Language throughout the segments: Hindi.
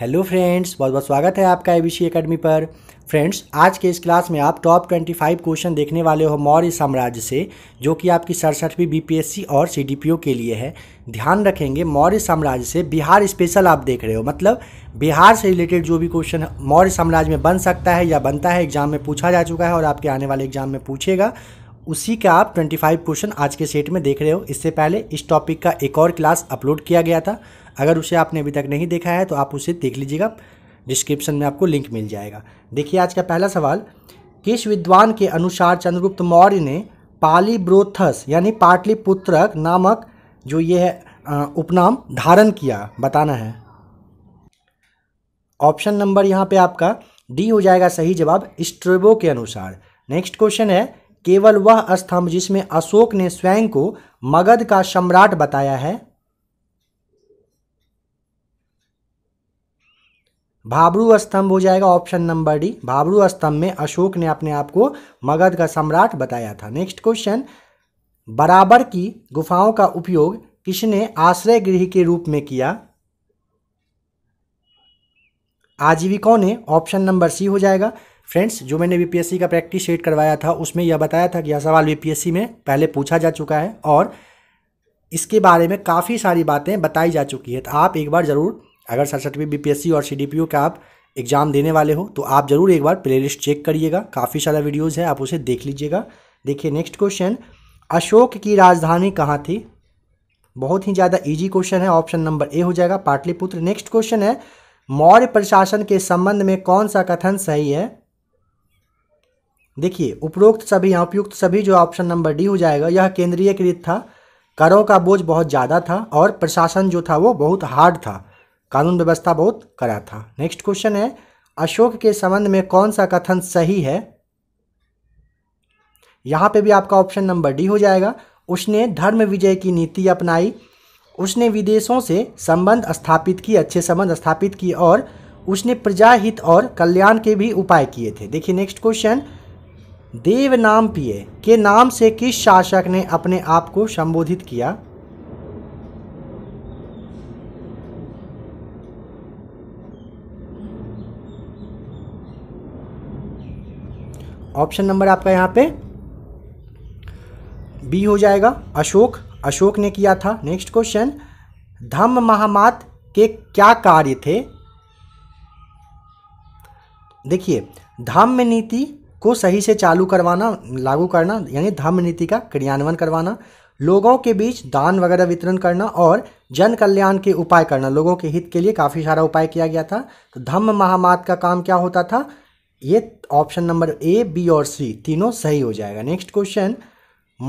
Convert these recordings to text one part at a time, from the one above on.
हेलो फ्रेंड्स बहुत बहुत स्वागत है आपका सी एकेडमी पर फ्रेंड्स आज के इस क्लास में आप टॉप 25 क्वेश्चन देखने वाले हो मौर्य साम्राज्य से जो कि आपकी सड़सठवीं बीपीएससी और सीडीपीओ के लिए है ध्यान रखेंगे मौर्य साम्राज्य से बिहार स्पेशल आप देख रहे हो मतलब बिहार से रिलेटेड जो भी क्वेश्चन मौर्य साम्राज्य में बन सकता है या बनता है एग्जाम में पूछा जा चुका है और आपके आने वाले एग्जाम में पूछेगा उसी का आप 25 क्वेश्चन आज के सेट में देख रहे हो इससे पहले इस टॉपिक का एक और क्लास अपलोड किया गया था अगर उसे आपने अभी तक नहीं देखा है तो आप उसे देख लीजिएगा डिस्क्रिप्शन में आपको लिंक मिल जाएगा देखिए आज का पहला सवाल किस विद्वान के अनुसार चंद्रगुप्त मौर्य ने पाली ब्रोथस यानी पाटलिपुत्रक नामक जो ये है उपनाम धारण किया बताना है ऑप्शन नंबर यहाँ पे आपका डी हो जाएगा सही जवाब स्ट्रेबो के अनुसार नेक्स्ट क्वेश्चन है केवल वह स्तंभ जिसमें अशोक ने स्वयं को मगध का सम्राट बताया है भाबरू स्तंभ हो जाएगा ऑप्शन नंबर डी भाबरू स्तंभ में अशोक ने अपने आप को मगध का सम्राट बताया था नेक्स्ट क्वेश्चन बराबर की गुफाओं का उपयोग किसने आश्रय गृह के रूप में किया आजीविकों ने ऑप्शन नंबर सी हो जाएगा फ्रेंड्स जो मैंने बीपीएससी का प्रैक्टिस सेट करवाया था उसमें यह बताया था कि यह सवाल बीपीएससी में पहले पूछा जा चुका है और इसके बारे में काफ़ी सारी बातें बताई जा चुकी है तो आप एक बार ज़रूर अगर सड़सठवीं सी और ओ का आप एग्ज़ाम देने वाले हो तो आप ज़रूर एक बार प्लेलिस्ट चेक करिएगा काफ़ी सारा वीडियोज़ है आप उसे देख लीजिएगा देखिए नेक्स्ट क्वेश्चन अशोक की राजधानी कहाँ थी बहुत ही ज़्यादा इजी क्वेश्चन है ऑप्शन नंबर ए हो जाएगा पाटलिपुत्र नेक्स्ट क्वेश्चन है मौर्य प्रशासन के संबंध में कौन सा कथन सही है देखिए उपरोक्त सभी या उपयुक्त सभी जो ऑप्शन नंबर डी हो जाएगा यह केंद्रीयकृत था करों का बोझ बहुत ज़्यादा था और प्रशासन जो था वो बहुत हार्ड था कानून व्यवस्था बहुत कड़ा था नेक्स्ट क्वेश्चन है अशोक के संबंध में कौन सा कथन सही है यहाँ पे भी आपका ऑप्शन नंबर डी हो जाएगा उसने धर्म विजय की नीति अपनाई उसने विदेशों से संबंध स्थापित किए अच्छे संबंध स्थापित किए और उसने प्रजाहित और कल्याण के भी उपाय किए थे देखिए नेक्स्ट क्वेश्चन देव नाम पिए के नाम से किस शासक ने अपने आप को संबोधित किया ऑप्शन नंबर आपका यहाँ पे बी हो जाएगा अशोक अशोक ने किया था नेक्स्ट क्वेश्चन धम्म महामात के क्या कार्य थे देखिए धम्म नीति को सही से चालू करवाना लागू करना यानी धम्म नीति का क्रियान्वयन करवाना लोगों के बीच दान वगैरह वितरण करना और जन कल्याण के उपाय करना लोगों के हित के लिए काफ़ी सारा उपाय किया गया था तो धम्म महामात का काम क्या होता था ये ऑप्शन नंबर ए बी और सी तीनों सही हो जाएगा नेक्स्ट क्वेश्चन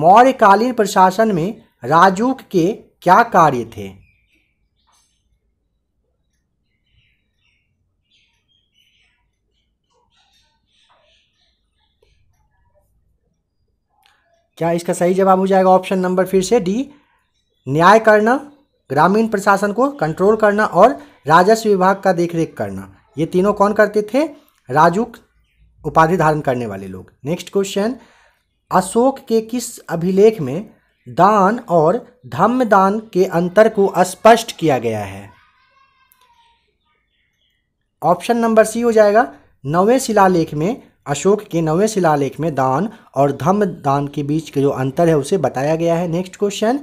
मौर्यकालीन प्रशासन में राजूक के क्या कार्य थे क्या इसका सही जवाब हो जाएगा ऑप्शन नंबर फिर से डी न्याय करना ग्रामीण प्रशासन को कंट्रोल करना और राजस्व विभाग का देखरेख करना ये तीनों कौन करते थे राजूक उपाधि धारण करने वाले लोग नेक्स्ट क्वेश्चन अशोक के किस अभिलेख में दान और धम्म दान के अंतर को स्पष्ट किया गया है ऑप्शन नंबर सी हो जाएगा नवें शिलालेख में अशोक के नवें शिलालेख में दान और धम्म दान के बीच के जो अंतर है उसे बताया गया है नेक्स्ट क्वेश्चन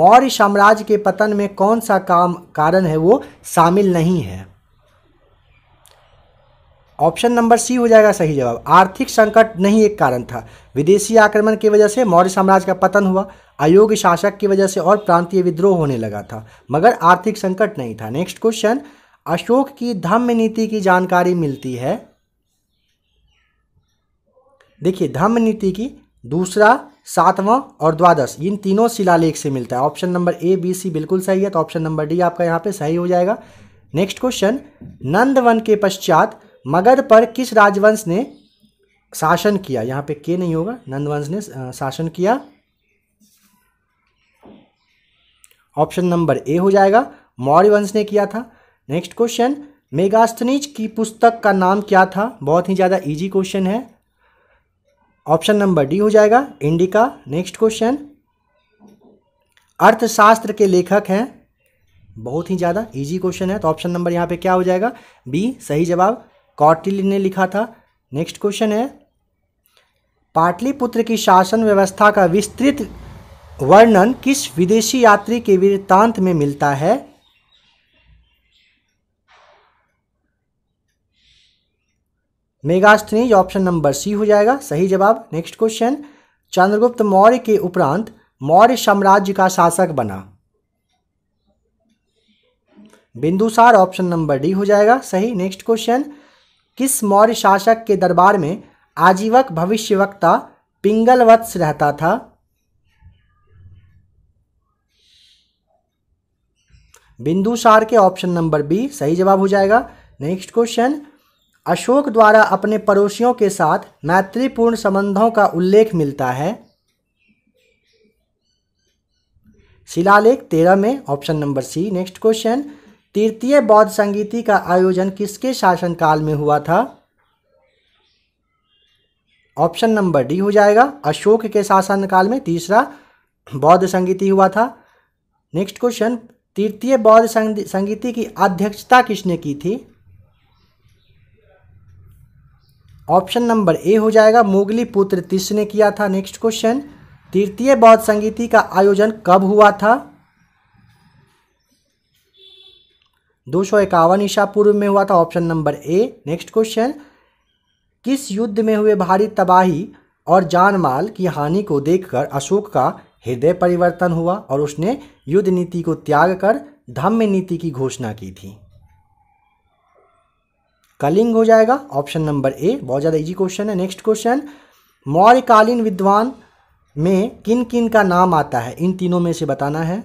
मौर्य साम्राज्य के पतन में कौन सा काम कारण है वो शामिल नहीं है ऑप्शन नंबर सी हो जाएगा सही जवाब आर्थिक संकट नहीं एक कारण था विदेशी आक्रमण की वजह से मौर्य साम्राज्य का पतन हुआ अयोग्य शासक की वजह से और प्रांतीय विद्रोह होने लगा था मगर आर्थिक संकट नहीं था नेक्स्ट क्वेश्चन अशोक की धम्म नीति की जानकारी मिलती है देखिए धम्म नीति की दूसरा सातवां और द्वादश इन तीनों शिलालेख से मिलता है option number A B C बिल्कुल सही है तो ऑप्शन नंबर डी आपका यहाँ पे सही हो जाएगा नेक्स्ट क्वेश्चन नंदवन के पश्चात मगध पर किस राजवंश ने शासन किया यहाँ पे के नहीं होगा नंदवंश ने शासन किया ऑप्शन नंबर ए हो जाएगा मौर्य वंश ने किया था नेक्स्ट क्वेश्चन मेगास्थनीज की पुस्तक का नाम क्या था बहुत ही ज़्यादा इजी क्वेश्चन है ऑप्शन नंबर डी हो जाएगा इंडिका नेक्स्ट क्वेश्चन अर्थशास्त्र के लेखक हैं बहुत ही ज़्यादा इजी क्वेश्चन है तो ऑप्शन नंबर यहाँ पे क्या हो जाएगा बी सही जवाब कौटिल्य ने लिखा था नेक्स्ट क्वेश्चन है पाटलिपुत्र की शासन व्यवस्था का विस्तृत वर्णन किस विदेशी यात्री के वृत्तांत में मिलता है मेगास्थनीज ऑप्शन नंबर सी हो जाएगा सही जवाब नेक्स्ट क्वेश्चन चंद्रगुप्त मौर्य के उपरांत मौर्य साम्राज्य का शासक बना बिंदुसार ऑप्शन नंबर डी हो जाएगा सही नेक्स्ट क्वेश्चन किस मौर्य शासक के दरबार में आजीवक भविष्यवक्ता पिंगलवत्स रहता था बिंदुसार के ऑप्शन नंबर बी सही जवाब हो जाएगा नेक्स्ट क्वेश्चन अशोक द्वारा अपने पड़ोसियों के साथ मैत्रीपूर्ण संबंधों का उल्लेख मिलता है शिलालेख तेरह में option number C next question तृतीय बौद्ध संगीति का आयोजन किसके शासनकाल में हुआ था ऑप्शन नंबर डी हो जाएगा अशोक के शासनकाल में तीसरा बौद्ध संगीति हुआ था नेक्स्ट क्वेश्चन तृतीय बौद्ध संगीति की अध्यक्षता किसने की थी ऑप्शन नंबर ए हो जाएगा मुगली पुत्र तीस ने किया था नेक्स्ट क्वेश्चन तृतीय बौद्ध संगीति का आयोजन कब हुआ था दो सौ इक्यावन ईसा पूर्व में हुआ था option number A next question किस युद्ध में हुए भारी तबाही और जानमाल की हानि को देखकर अशोक का हृदय परिवर्तन हुआ और उसने युद्ध नीति को त्याग कर धम्म नीति की घोषणा की थी कलिंग हो जाएगा ऑप्शन नंबर ए बहुत ज़्यादा इजी क्वेश्चन है नेक्स्ट क्वेश्चन मौर्यकालीन विद्वान में किन किन का नाम आता है इन तीनों में से बताना है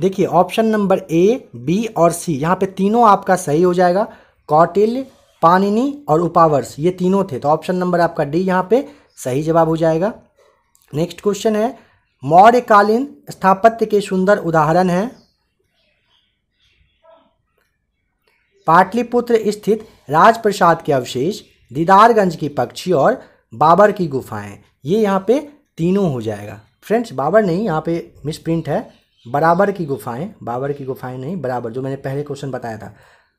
देखिए ऑप्शन नंबर ए बी और सी यहाँ पे तीनों आपका सही हो जाएगा कौटिल्य पानिनी और उपावर्ष ये तीनों थे तो ऑप्शन नंबर आपका डी यहाँ पे सही जवाब हो जाएगा नेक्स्ट क्वेश्चन है मौर्यकालीन स्थापत्य के सुंदर उदाहरण हैं पाटलिपुत्र स्थित राजप्रसाद के अवशेष दीदारगंज की पक्षी और बाबर की गुफाएं ये यहाँ पे तीनों हो जाएगा फ्रेंड्स बाबर नहीं यहाँ पे मिस प्रिंट है बराबर की गुफाएं बाबर की गुफाएं नहीं बराबर जो मैंने पहले क्वेश्चन बताया था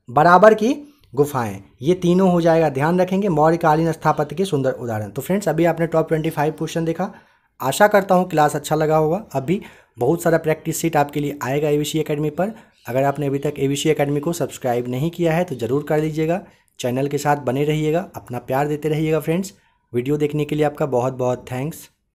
बराबर की गुफाएं ये तीनों हो जाएगा ध्यान रखेंगे मौर्यकालीन स्थापत्य के सुंदर उदाहरण तो फ्रेंड्स अभी आपने टॉप ट्वेंटी फाइव क्वेश्चन देखा आशा करता हूँ क्लास अच्छा लगा होगा अभी बहुत सारा प्रैक्टिस सीट आपके लिए आएगा ए वी पर अगर आपने अभी तक ए वी को सब्सक्राइब नहीं किया है तो ज़रूर कर लीजिएगा चैनल के साथ बने रहिएगा अपना प्यार देते रहिएगा फ्रेंड्स वीडियो देखने के लिए आपका बहुत बहुत थैंक्स